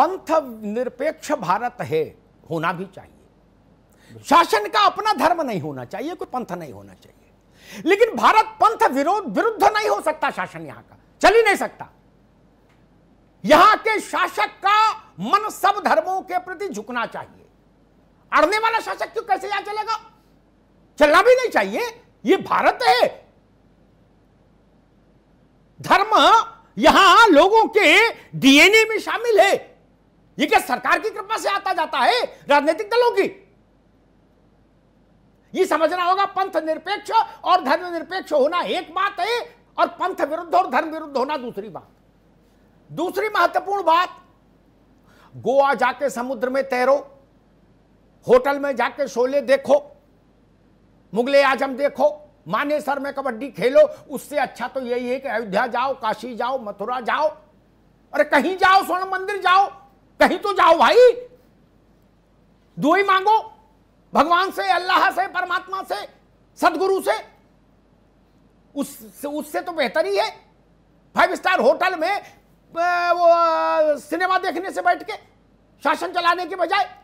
पंथ निरपेक्ष भारत है होना भी चाहिए शासन का अपना धर्म नहीं होना चाहिए कोई पंथ नहीं होना चाहिए लेकिन भारत पंथ विरोध विरुद्ध नहीं हो सकता शासन यहां का चल ही नहीं सकता यहां के शासक का मन सब धर्मों के प्रति झुकना चाहिए अड़ने वाला शासक क्यों कैसे यहां चलेगा चलना भी नहीं चाहिए ये भारत है धर्म यहां लोगों के डीएनए में शामिल है ये क्या सरकार की कृपा से आता जाता है राजनीतिक दलों की ये समझना होगा पंथ निरपेक्ष और धर्म निरपेक्ष होना एक बात है और पंथ विरुद्ध और धर्म विरुद्ध होना दूसरी बात दूसरी महत्वपूर्ण बात गोवा जाके समुद्र में तैरो होटल में जाके शोले देखो मुगले आजम देखो मानेसर में कबड्डी खेलो उससे अच्छा तो यही है कि अयोध्या जाओ काशी जाओ मथुरा जाओ अरे कहीं जाओ स्वर्ण मंदिर जाओ कहीं तो जाओ भाई ही मांगो भगवान से अल्लाह से परमात्मा से सदगुरु से उससे उससे तो बेहतर ही है फाइव स्टार होटल में वो सिनेमा देखने से बैठ के शासन चलाने के बजाय